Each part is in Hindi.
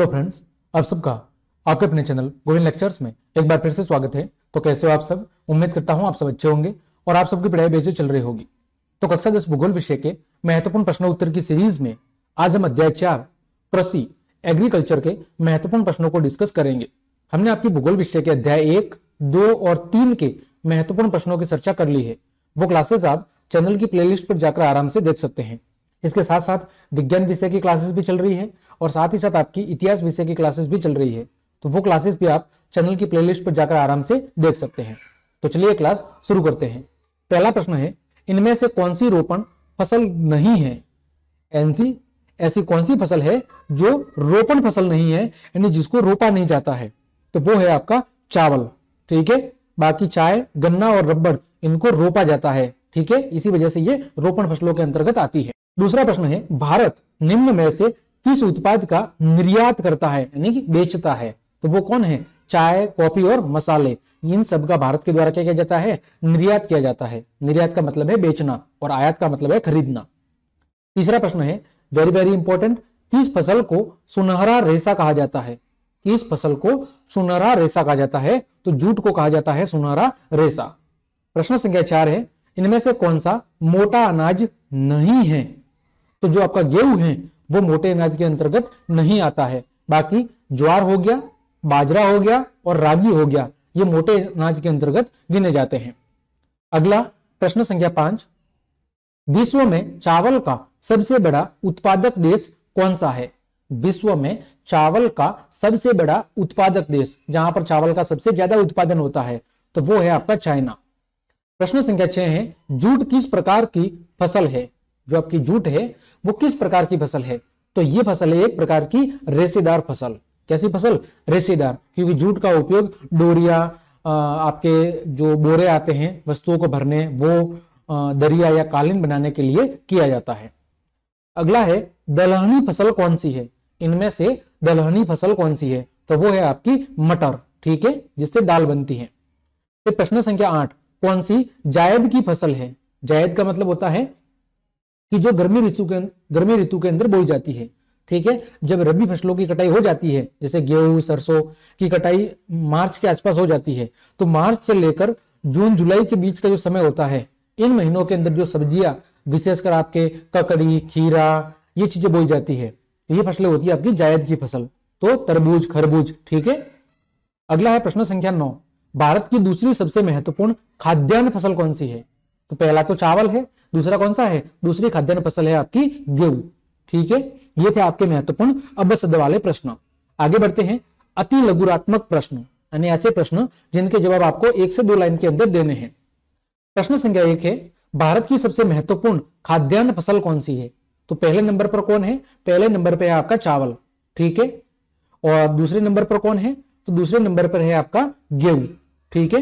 हेलो फ्रेंड्स आप सबका आपके अपने चैनल गोविंद लेक्चर्स में एक बार फिर से स्वागत है तो कैसे हो आप सब उम्मीद करता हूं आप सब अच्छे होंगे और आप सबकी पढ़ाई बेचे चल रही होगी तो कक्षा दस भूगोल विषय के महत्वपूर्ण प्रश्न उत्तर की सीरीज में आज हम अध्याय चार कृषि एग्रीकल्चर के महत्वपूर्ण प्रश्नों को डिस्कस करेंगे हमने आपकी भूगोल विषय के अध्याय एक दो और तीन के महत्वपूर्ण प्रश्नों की चर्चा कर ली है वो क्लासेस आप चैनल की प्लेलिस्ट पर जाकर आराम से देख सकते हैं इसके साथ साथ विज्ञान विषय की क्लासेस भी चल रही है और साथ ही साथ आपकी इतिहास विषय की क्लासेस भी चल रही है तो वो क्लासेस भी आप चैनल की प्लेलिस्ट पर जाकर आराम से देख सकते हैं तो चलिए क्लास शुरू करते हैं पहला प्रश्न है इनमें से कौन सी रोपण फसल नहीं है एनसी ऐसी कौन सी फसल है जो रोपण फसल नहीं है यानी जिसको रोपा नहीं जाता है तो वो है आपका चावल ठीक है बाकी चाय गन्ना और रबड़ इनको रोपा जाता है ठीक है इसी वजह से ये रोपण फसलों के अंतर्गत आती है दूसरा प्रश्न है भारत निम्न में से किस उत्पाद का निर्यात करता है यानी कि बेचता है तो वो कौन है चाय कॉफी और मसाले इन सब का भारत के द्वारा क्या किया जाता है निर्यात किया जाता है निर्यात का मतलब है बेचना और आयात का मतलब है खरीदना तीसरा प्रश्न है वेरी वेरी इंपॉर्टेंट किस फसल को सुनहरा रेसा कहा जाता है किस फसल को सुनहरा रेसा कहा जाता है तो जूट को कहा जाता है सुनहरा रेसा प्रश्न संख्या चार है इनमें से कौन सा मोटा अनाज नहीं है तो जो आपका गेहूं है वो मोटे अनाज के अंतर्गत नहीं आता है बाकी ज्वार हो गया बाजरा हो गया और रागी हो गया ये मोटे अनाज के अंतर्गत गिने जाते हैं अगला प्रश्न संख्या पांच विश्व में चावल का सबसे बड़ा उत्पादक देश कौन सा है विश्व में चावल का सबसे बड़ा उत्पादक देश जहां पर चावल का सबसे ज्यादा उत्पादन होता है तो वो है आपका चाइना प्रश्न संख्या छह है जूट किस प्रकार की फसल है जो आपकी जूट है वो किस प्रकार की फसल है तो ये फसल है एक प्रकार की रेसेदार फसल कैसी फसल रेसेदार क्योंकि जूट का उपयोग डोरिया आपके जो बोरे आते हैं वस्तुओं को भरने वो दरिया या कालीन बनाने के लिए किया जाता है अगला है दलहनी फसल कौन सी है इनमें से दलहनी फसल कौन सी है तो वो है आपकी मटर ठीक है जिससे दाल बनती है फिर प्रश्न संख्या आठ कौन सी जायद की फसल है जायद का मतलब होता है कि जो गर्मी ऋतु के अं-, गर्मी ऋतु के अंदर बोई जाती है ठीक है जब रबी फसलों की कटाई हो जाती है जैसे गेहूं सरसों की कटाई मार्च के आसपास हो जाती है तो मार्च से लेकर जून जुलाई के बीच का जो समय होता है इन महीनों के अंदर जो सब्जियां विशेषकर आपके ककड़ी खीरा ये चीजें बोई जाती है ये फसलें होती है आपकी जायद की फसल तो तरबूज खरबूज ठीक है अगला है प्रश्न संख्या नौ भारत की दूसरी सबसे महत्वपूर्ण खाद्यान्न फसल कौन सी है तो पहला तो चावल है दूसरा कौन सा है दूसरी खाद्यान्न फसल है आपकी गेहूं ठीक है ये थे आपके महत्वपूर्ण अभ्यसद वाले प्रश्न आगे बढ़ते हैं अति लघुरात्मक प्रश्न यानी ऐसे प्रश्न जिनके जवाब आपको एक से दो लाइन के अंदर देने हैं प्रश्न संख्या एक है भारत की सबसे महत्वपूर्ण खाद्यान्न फसल कौन सी है तो पहले नंबर पर कौन है पहले नंबर पर है आपका चावल ठीक है और दूसरे नंबर पर कौन है तो दूसरे नंबर पर है आपका गेहूं ठीक है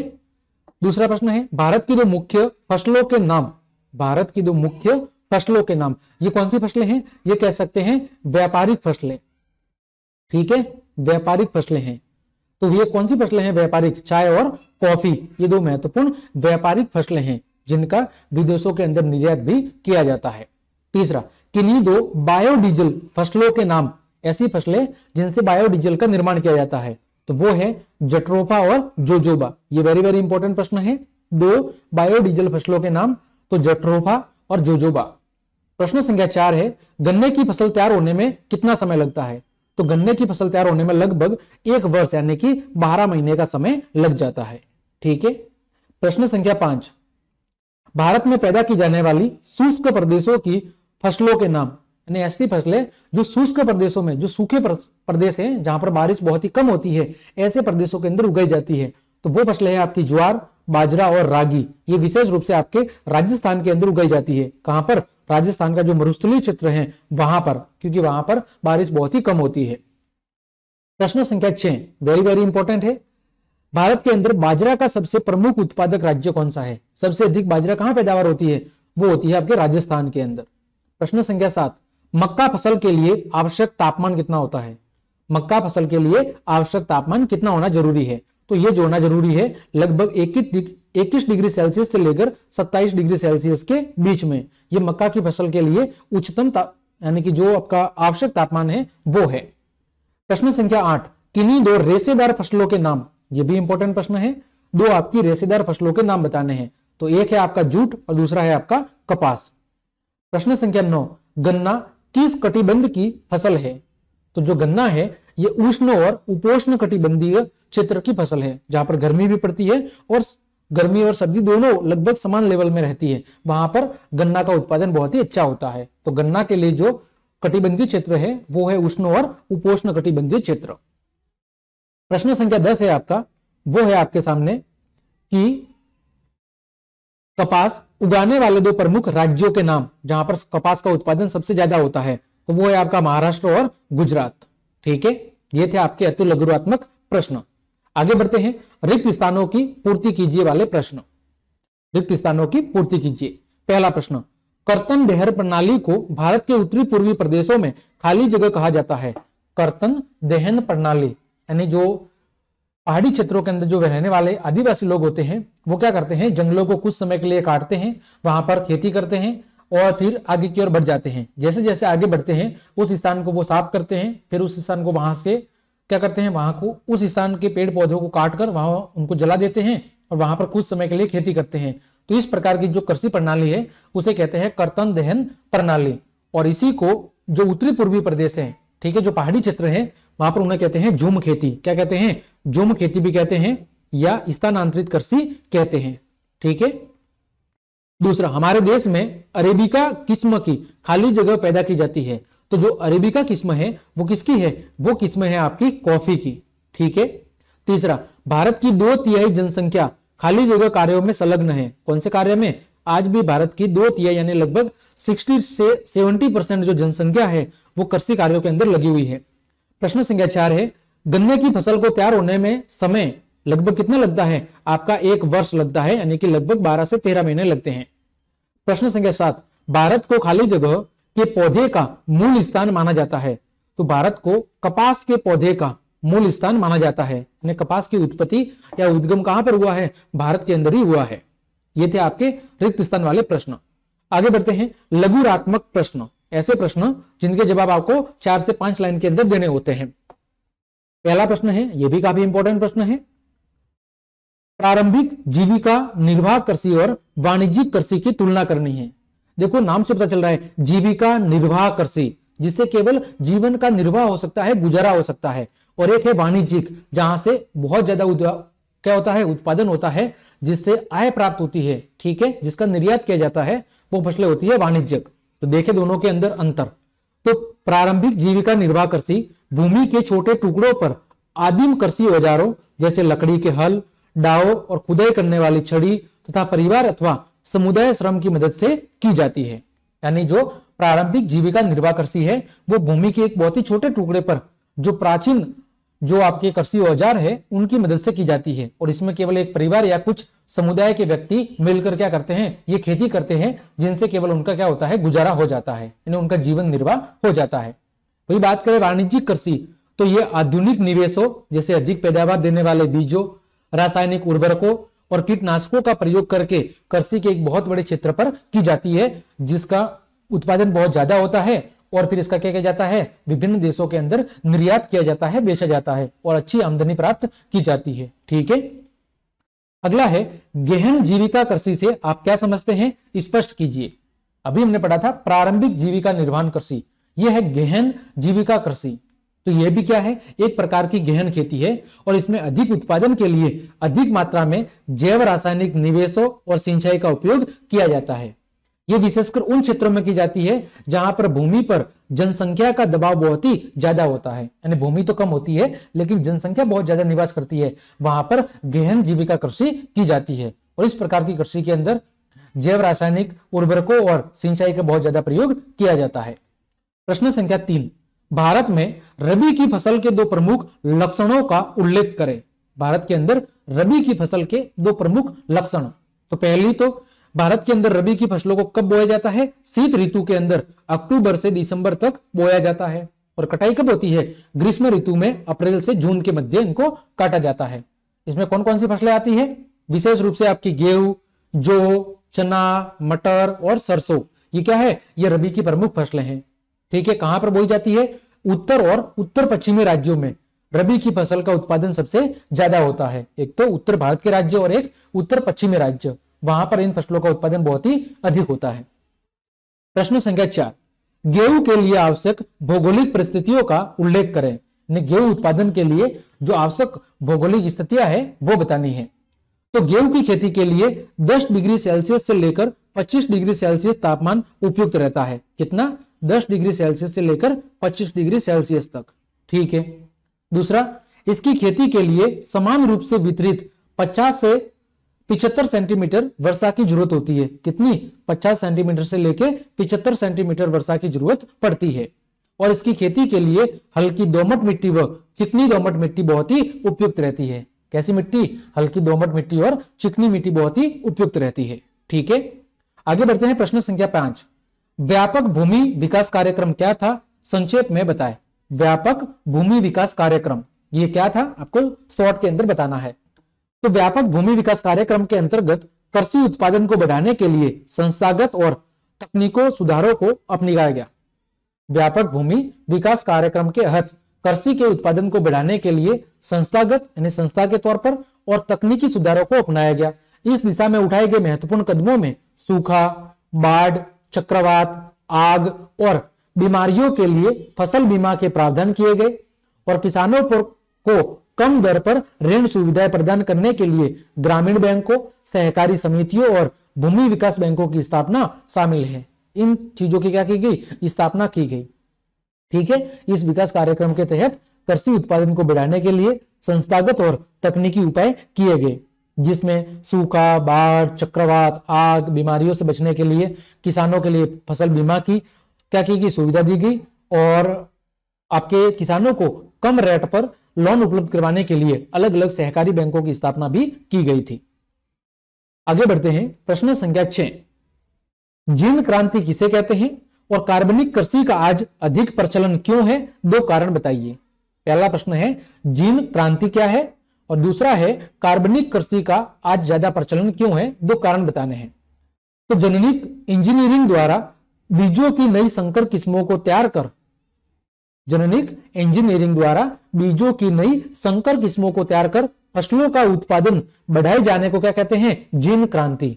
दूसरा प्रश्न है भारत की दो मुख्य फसलों के नाम भारत की दो मुख्य फसलों के नाम ये कौन सी फसलें हैं ये कह सकते हैं व्यापारिक फसलें ठीक है व्यापारिक फसलें हैं तो ये कौन सी फसलें हैं व्यापारिक चाय और कॉफी ये दो महत्वपूर्ण व्यापारिक फसलें हैं जिनका विदेशों के अंदर निर्यात भी किया जाता है तीसरा किन्हीं दो बायोडीजल फसलों के नाम ऐसी फसलें जिनसे बायोडीजल का निर्माण किया जाता है तो वो है जट्रोफा और जोजोबा ये वेरी वेरी इंपॉर्टेंट प्रश्न है दो बायोडीजल फसलों के नाम तो जट्रोफा और जोजोबा प्रश्न संख्या चार है गन्ने की फसल तैयार होने में कितना समय लगता है तो गन्ने की फसल तैयार होने में लगभग एक वर्ष यानी कि बारह महीने का समय लग जाता है ठीक है प्रश्न संख्या पांच भारत में पैदा की जाने वाली शुष्क प्रदेशों की फसलों के नाम यानी ऐसी फसलें जो शुष्क प्रदेशों में जो सूखे प्रदेश हैं जहां पर बारिश बहुत ही कम होती है ऐसे प्रदेशों के अंदर उगाई जाती है तो वो फसलें हैं आपकी ज्वार बाजरा और रागी ये विशेष रूप से आपके राजस्थान के अंदर उगाई जाती है कहां पर राजस्थान का जो मरुस्थलीय क्षेत्र है वहां पर क्योंकि वहां पर बारिश बहुत ही कम होती है प्रश्न संख्या छह वेरी वेरी इंपॉर्टेंट है भारत के अंदर बाजरा का सबसे प्रमुख उत्पादक राज्य कौन सा है सबसे अधिक बाजरा कहां पैदावार होती है वो होती है आपके राजस्थान के अंदर प्रश्न संख्या सात मक्का फसल के लिए आवश्यक तापमान कितना होता है मक्का फसल के लिए आवश्यक तापमान कितना होना जरूरी है तो यह जोड़ना जरूरी है लगभग इक्कीस डिग्री सेल्सियस से लेकर 27 डिग्री सेल्सियस के बीच में यह मक्का की फसल के लिए उच्चतम यानी कि जो आपका आवश्यक तापमान है वो है प्रश्न संख्या आठ किन्हीं दो रेसेदार फसलों के नाम ये भी इंपॉर्टेंट प्रश्न है दो आपकी रेसेदार फसलों के नाम बताने हैं तो एक है आपका जूट और दूसरा है आपका कपास प्रश्न संख्या नौ गन्ना किस कटिबंध की फसल है तो जो गन्ना है ये उष्ण और उपोष्ण कटिबंधीय क्षेत्र की फसल है जहां पर गर्मी भी पड़ती है और गर्मी और सर्दी दोनों लगभग समान लेवल में रहती है वहां पर गन्ना का उत्पादन बहुत ही अच्छा होता है तो गन्ना के लिए जो कटिबंधीय क्षेत्र है वो है उष्ण और उपोष्ण कटिबंधीय क्षेत्र प्रश्न संख्या दस है आपका वो है आपके सामने कि कपास उगाने वाले दो प्रमुख राज्यों के नाम जहां पर कपास का उत्पादन सबसे ज्यादा होता है तो वो है आपका महाराष्ट्र और गुजरात ठीक है ये थे आपके अति लघुरात्मक प्रश्न आगे बढ़ते हैं रिक्त स्थानों की पूर्ति कीजिए वाले प्रश्न रिक्त स्थानों की पूर्ति कीजिए पहला प्रश्न कर्तन देहर प्रणाली को भारत के उत्तरी पूर्वी प्रदेशों में खाली जगह कहा जाता है कर्तन दहन प्रणाली यानी जो पहाड़ी क्षेत्रों के अंदर जो रहने वाले आदिवासी लोग होते हैं वो क्या करते हैं जंगलों को कुछ समय के लिए काटते हैं वहां पर खेती करते हैं और फिर आगे की ओर बढ़ जाते हैं जैसे जैसे आगे बढ़ते हैं उस स्थान को वो साफ करते हैं फिर उस स्थान को वहां से क्या करते हैं वहां को उस स्थान के पेड़ पौधों को काट कर वहां उनको जला देते हैं और वहां पर कुछ समय के लिए खेती करते हैं तो इस प्रकार की जो कृषि प्रणाली है उसे कहते हैं कर्तन दहन प्रणाली और इसी को जो उत्तरी पूर्वी प्रदेश है ठीक है जो पहाड़ी क्षेत्र है वहां पर उन्हें कहते हैं झूम खेती क्या कहते हैं झूम खेती भी कहते हैं या स्थानांतरित कृषि कहते हैं ठीक है दूसरा हमारे देश में अरेबिका किस्म की खाली जगह पैदा की जाती है तो जो अरेबिका किस्म है वो किसकी है वो किस्म है आपकी कॉफी की ठीक है तीसरा भारत की दो तिहाई जनसंख्या खाली जगह कार्यों में संलग्न है कौन से कार्य में आज भी भारत की दो तिहाई यानी लगभग 60 से 70 परसेंट जो जनसंख्या है वो कृषि कार्यों के अंदर लगी हुई है प्रश्न संख्या चार है गन्ने की फसल को तैयार होने में समय लगभग कितना लगता है आपका एक वर्ष लगता है यानी कि लगभग 12 से 13 महीने लगते हैं प्रश्न संख्या सात भारत को खाली जगह के पौधे का मूल स्थान माना जाता है तो भारत को कपास के पौधे का मूल स्थान माना जाता है यानी कपास की उत्पत्ति या उद्गम कहां पर हुआ है भारत के अंदर ही हुआ है ये थे आपके रिक्त स्थान वाले प्रश्न आगे बढ़ते हैं लघुरात्मक प्रश्न ऐसे प्रश्न जिनके जवाब आपको चार से पांच लाइन के अंदर देने होते हैं पहला प्रश्न है यह भी काफी इंपॉर्टेंट प्रश्न है प्रारंभिक जीविका निर्वाह कृषि और वाणिज्यिक कृषि की तुलना करनी है देखो नाम से पता चल रहा है जीविका निर्वाह कृषि जिससे केवल जीवन का निर्वाह हो सकता है गुजारा हो सकता है और एक है वाणिज्यिक जहां से बहुत ज्यादा क्या होता है उत्पादन होता है जिससे आय प्राप्त होती है ठीक है जिसका निर्यात किया जाता है वो फसलें होती है वाणिज्यिक तो देखे दोनों के अंदर अंतर तो प्रारंभिक जीविका निर्वाह कृषि भूमि के छोटे टुकड़ों पर आदिम कृषि औजारों जैसे लकड़ी के हल डाओ और खुदाई करने वाली छड़ी तथा परिवार अथवा समुदाय श्रम की मदद से की जाती है यानी जो प्रारंभिक जीविका निर्वाह कृषि है वो भूमि के एक बहुत ही छोटे टुकड़े पर जो प्राचीन जो आपके कृषि औजार है उनकी मदद से की जाती है और इसमें केवल एक परिवार या कुछ समुदाय के व्यक्ति मिलकर क्या करते हैं ये खेती करते हैं जिनसे केवल उनका क्या होता है गुजारा हो जाता है यानी उनका जीवन निर्वाह हो जाता है वही बात करें वाणिज्यिक कृषि तो ये आधुनिक निवेशों जैसे अधिक पैदावार देने वाले बीजों रासायनिक उर्वरकों और कीटनाशकों का प्रयोग करके कृषि के एक बहुत बड़े क्षेत्र पर की जाती है जिसका उत्पादन बहुत ज्यादा होता है और फिर इसका क्या किया जाता है विभिन्न देशों के अंदर निर्यात किया जाता है बेचा जाता है और अच्छी आमदनी प्राप्त की जाती है ठीक है अगला है गहन जीविका कृषि से आप क्या समझते हैं स्पष्ट कीजिए अभी हमने पढ़ा था प्रारंभिक जीविका निर्वाहन कृषि यह है गहन जीविका कृषि तो यह भी क्या है एक प्रकार की गहन खेती है और इसमें अधिक उत्पादन के लिए अधिक मात्रा में जैव रासायनिक निवेशों और सिंचाई का उपयोग किया जाता है यह विशेषकर उन क्षेत्रों में की जाती है जहां पर भूमि पर जनसंख्या का दबाव बहुत ही ज्यादा होता है यानी भूमि तो कम होती है लेकिन जनसंख्या बहुत ज्यादा निवास करती है वहां पर गहन जीविका कृषि की जाती है और इस प्रकार की कृषि के अंदर जैव रासायनिक उर्वरकों और सिंचाई का बहुत ज्यादा प्रयोग किया जाता है प्रश्न संख्या तीन भारत में रबी की फसल के दो प्रमुख लक्षणों का उल्लेख करें भारत के अंदर रबी की फसल के दो प्रमुख लक्षण तो पहली तो भारत के अंदर रबी की फसलों को कब बोया जाता है शीत ऋतु के अंदर अक्टूबर से दिसंबर तक बोया जाता है और कटाई कब होती है ग्रीष्म ऋतु में अप्रैल से जून के मध्य इनको काटा जाता है इसमें कौन कौन सी फसलें आती है विशेष रूप से आपकी गेहूं जो चना मटर और सरसों ये क्या है ये रबी की प्रमुख फसलें हैं ठीक है कहां पर बोई जाती है उत्तर और उत्तर पश्चिमी राज्यों में रबी की फसल का उत्पादन सबसे ज्यादा होता है एक तो उत्तर भारत के राज्य और एक उत्तर पश्चिमी राज्य वहां पर इन फसलों का उत्पादन बहुत ही अधिक होता है प्रश्न संख्या चार गेहूं के लिए आवश्यक भौगोलिक परिस्थितियों का उल्लेख करें गेहूं उत्पादन के लिए जो आवश्यक भौगोलिक स्थितियां है वो बतानी है तो गेहूं की खेती के लिए 10 डिग्री सेल्सियस से लेकर 25 डिग्री सेल्सियस तापमान उपयुक्त रहता है कितना 10 डिग्री सेल्सियस से लेकर 25 डिग्री सेल्सियस तक ठीक है दूसरा इसकी खेती के लिए समान रूप से वितरित 50 से पिछहत्तर सेंटीमीटर वर्षा की जरूरत होती है कितनी 50 सेंटीमीटर से लेके पिछहत्तर सेंटीमीटर वर्षा की जरूरत पड़ती है और इसकी खेती के लिए हल्की दोमट मिट्टी व चिकनी दोमट मिट्टी बहुत ही उपयुक्त रहती है कैसी मिट्टी हल्की दोमट मिट्टी और चिकनी मिट्टी बहुत ही उपयुक्त रहती है ठीक है आगे बढ़ते हैं प्रश्न संख्या पांच व्यापक भूमि विकास कार्यक्रम क्या था संक्षेप में बताएं व्यापक भूमि विकास कार्यक्रम ये क्या था आपको शॉर्ट के अंदर बताना है तो व्यापक भूमि विकास कार्यक्रम के अंतर्गत कृषि उत्पादन को बढ़ाने के लिए संस्थागत और तकनीकों सुधारों को अपनाया गया व्यापक भूमि विकास कार्यक्रम के तहत कृषि के उत्पादन को बढ़ाने के लिए संस्थागत यानी संस्था के तौर पर और तकनीकी सुधारों को अपनाया गया इस दिशा में उठाए गए महत्वपूर्ण कदमों में सूखा बाढ़ चक्रवात आग और बीमारियों के लिए फसल बीमा के प्रावधान किए गए और किसानों पर को कम दर पर ऋण सुविधाएं प्रदान करने के लिए ग्रामीण बैंकों सहकारी समितियों और भूमि विकास बैंकों की स्थापना शामिल है इन चीजों की क्या की गई स्थापना की गई ठीक है इस विकास कार्यक्रम के तहत कृषि उत्पादन को बढ़ाने के लिए संस्थागत और तकनीकी उपाय किए गए जिसमें सूखा बाढ़ चक्रवात आग बीमारियों से बचने के लिए किसानों के लिए फसल बीमा की क्या की गई सुविधा दी गई और आपके किसानों को कम रेट पर लोन उपलब्ध करवाने के लिए अलग अलग सहकारी बैंकों की स्थापना भी की गई थी आगे बढ़ते हैं प्रश्न संख्या छह जीन क्रांति किसे कहते हैं और कार्बनिक कृषि का आज अधिक प्रचलन क्यों है दो कारण बताइए पहला प्रश्न है जीन क्रांति क्या है और दूसरा है कार्बनिक कृषि का आज ज्यादा प्रचलन क्यों है दो कारण बताने हैं तो जननिक इंजीनियरिंग द्वारा बीजों की नई संकर किस्मों को तैयार कर जननिक इंजीनियरिंग द्वारा बीजों की नई संकर किस्मों को तैयार कर फसलों का उत्पादन बढ़ाए जाने को क्या कहते हैं जीन क्रांति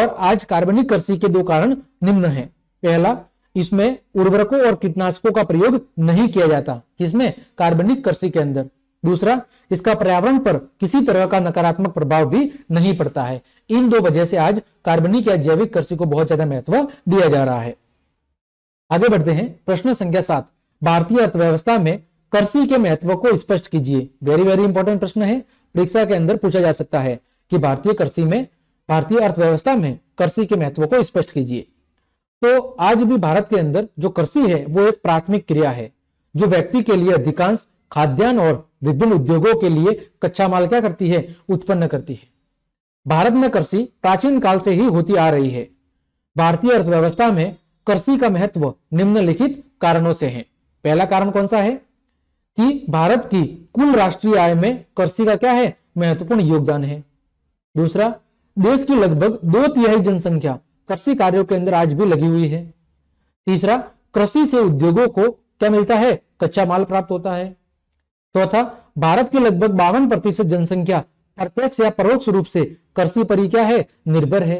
और आज कार्बनिक कृषि के दो कारण निम्न हैं पहला इसमें उर्वरकों और कीटनाशकों का प्रयोग नहीं किया जाता इसमें कार्बनिक कृषि के अंदर दूसरा इसका पर्यावरण पर किसी तरह का नकारात्मक प्रभाव भी नहीं पड़ता है इन दो वजह से आज कार्बनिक या जैविक कृषि को बहुत ज्यादा महत्व दिया जा रहा है आगे बढ़ते हैं प्रश्न संख्या सात भारतीय अर्थव्यवस्था में कृषि के महत्व को स्पष्ट कीजिए वेरी वेरी इंपॉर्टेंट प्रश्न है परीक्षा के अंदर पूछा जा सकता है कि भारतीय कृषि में भारतीय अर्थव्यवस्था में कृषि के महत्व को स्पष्ट कीजिए तो आज भी भारत के अंदर जो कृषि है वो एक प्राथमिक क्रिया है जो व्यक्ति के लिए अधिकांश खाद्यान्न और विभिन्न उद्योगों के लिए कच्चा माल क्या करती है उत्पन्न करती है भारत में कृषि प्राचीन काल से ही होती आ रही है भारतीय अर्थव्यवस्था में कृषि का महत्व निम्नलिखित कारणों से है पहला कारण कौन सा है कि भारत की कुल राष्ट्रीय आय में कृषि का क्या है महत्वपूर्ण योगदान है दूसरा देश की लगभग दो तिहाई जनसंख्या कृषि कार्यों के अंदर आज भी लगी हुई है तीसरा कृषि से उद्योगों को क्या मिलता है कच्चा माल प्राप्त होता है चौथा तो भारत की लगभग बावन प्रतिशत जनसंख्या प्रत्यक्ष या परोक्ष रूप से कृषि पर ही क्या है निर्भर है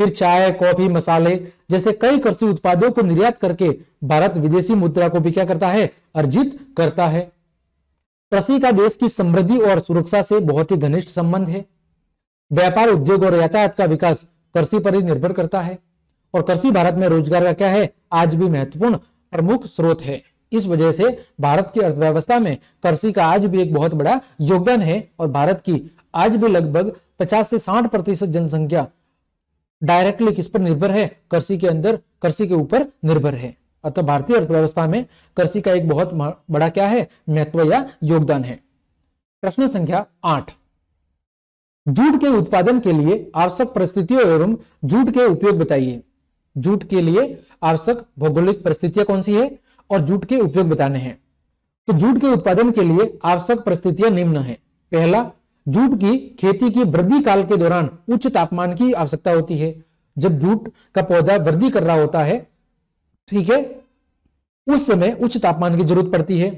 फिर चाय कॉफी मसाले जैसे कई कृषि उत्पादों को निर्यात करके भारत विदेशी मुद्रा को भी क्या करता है अर्जित करता है कृषि का देश की समृद्धि और सुरक्षा से बहुत ही घनिष्ठ संबंध है व्यापार उद्योग और यातायात का विकास कृषि पर ही निर्भर करता है और कृषि भारत में रोजगार का क्या है आज भी महत्वपूर्ण प्रमुख स्रोत है इस वजह से भारत की अर्थव्यवस्था में कृषि का आज भी एक बहुत बड़ा योगदान है और भारत की आज भी लगभग 50 से 60 प्रतिशत जनसंख्या डायरेक्टली किस पर निर्भर है कृषि के अंदर कृषि के ऊपर निर्भर है अतः भारतीय अर्थव्यवस्था में कृषि का एक बहुत बड़ा क्या है महत्व या योगदान है प्रश्न संख्या आठ जूट के उत्पादन के लिए आवश्यक परिस्थितियों एवं जूट के उपयोग बताइए जूट के लिए आवश्यक भौगोलिक परिस्थितियां कौन सी है और जूट के उपयोग बताने हैं तो जूट के उत्पादन के लिए आवश्यक परिस्थितियां निम्न है पहला जूट की खेती की वृद्धि काल के दौरान उच्च तापमान की आवश्यकता होती है जब जूट का पौधा वृद्धि कर रहा होता है ठीक है उस समय उच्च तापमान की जरूरत पड़ती है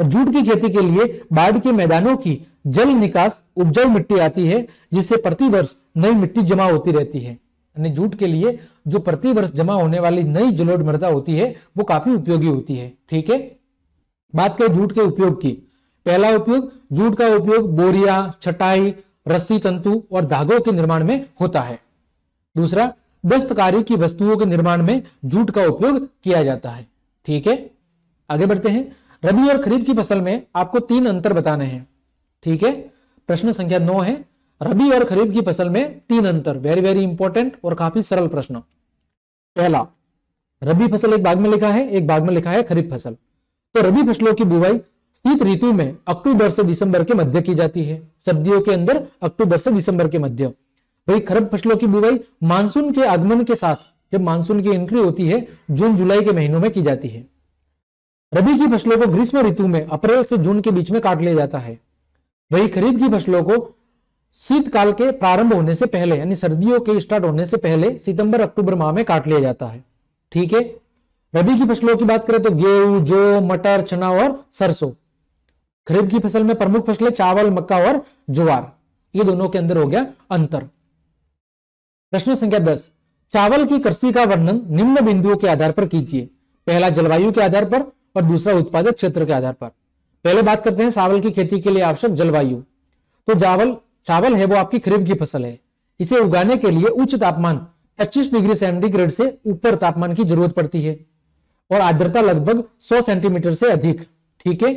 और जूट की खेती के लिए बाढ़ के मैदानों की जल निकास उपजाऊ मिट्टी आती है जिससे प्रतिवर्ष नई मिट्टी जमा होती रहती है यानी जूट के लिए जो प्रतिवर्ष जमा होने वाली नई जलोढ़ मृदा होती है वो काफी उपयोगी होती है ठीक है बात करें जूट के उपयोग की पहला उपयोग जूट का उपयोग बोरिया छटाई रस्सी तंतु और धागों के निर्माण में होता है दूसरा दस्तकारी की वस्तुओं के निर्माण में जूट का उपयोग किया जाता है ठीक है आगे बढ़ते हैं रबी और खरीफ की फसल में आपको तीन अंतर बताने हैं ठीक है प्रश्न संख्या नौ है रबी और खरीफ की फसल में तीन अंतर वेरी वेरी इंपॉर्टेंट और काफी सरल प्रश्न पहला रबी फसल एक बाग में लिखा है एक बाग में लिखा है खरीफ फसल तो रबी फसलों की बुवाई शीत ऋतु में अक्टूबर से दिसंबर के मध्य की जाती है सर्दियों के अंदर अक्टूबर से दिसंबर के मध्य वही खरब फसलों की बुवाई मानसून के आगमन के साथ जब मानसून की एंट्री होती है जून जुलाई के महीनों में की जाती है रबी की फसलों को ग्रीष्म ऋतु में अप्रैल से जून के बीच में काट लिया जाता है वही खरीफ की फसलों को शीतकाल के प्रारंभ होने से पहले यानी सर्दियों के स्टार्ट होने से पहले सितंबर अक्टूबर माह में काट लिया जाता है ठीक है रबी की फसलों की बात करें तो गेहूं जो मटर चना और सरसों खरीफ की फसल में प्रमुख फसलें चावल मक्का और ज्वार ये दोनों के अंदर हो गया अंतर प्रश्न संख्या दस चावल की कृषि का वर्णन निम्न बिंदुओं के आधार पर कीजिए पहला जलवायु के आधार पर और दूसरा उत्पादक क्षेत्र के आधार पर पहले बात करते हैं चावल की खेती के लिए आवश्यक जलवायु तो चावल चावल है वो आपकी खरीफ की फसल है इसे उगाने के लिए उच्च तापमान 25 डिग्री सेंटीग्रेड से ऊपर तापमान की जरूरत पड़ती है और आर्द्रता लगभग 100 सेंटीमीटर से अधिक ठीक है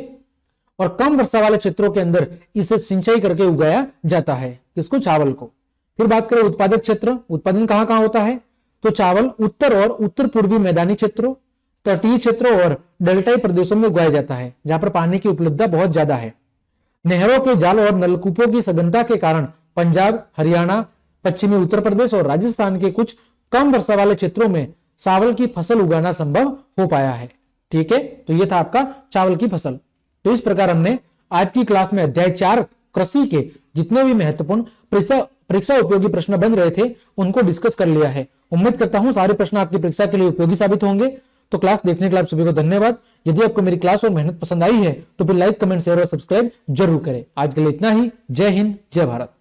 और कम वर्षा वाले क्षेत्रों के अंदर इसे सिंचाई करके उगाया जाता है किसको चावल को फिर बात करें उत्पादक क्षेत्र उत्पादन कहां कहां होता है तो चावल उत्तर और उत्तर पूर्वी मैदानी क्षेत्रों तटीय क्षेत्रों और डेल्टाई प्रदेशों में उगाया जाता है जहां पर पानी की उपलब्धता बहुत ज्यादा है नहरों के जाल और नलकूपों की सघनता के कारण पंजाब हरियाणा पश्चिमी उत्तर प्रदेश और राजस्थान के कुछ कम वर्षा वाले क्षेत्रों में चावल की फसल उगाना संभव हो पाया है ठीक है तो यह था आपका चावल की फसल तो इस प्रकार हमने आज की क्लास में अध्याय चार कृषि के जितने भी महत्वपूर्ण परीक्षा उपयोगी प्रश्न बन रहे थे उनको डिस्कस कर लिया है उम्मीद करता हूं सारे प्रश्न आपकी परीक्षा के लिए उपयोगी साबित होंगे तो क्लास देखने के लिए आप सभी को धन्यवाद यदि आपको मेरी क्लास और मेहनत पसंद आई है तो फिर लाइक कमेंट शेयर और सब्सक्राइब जरूर करें आज के लिए इतना ही जय हिंद जय भारत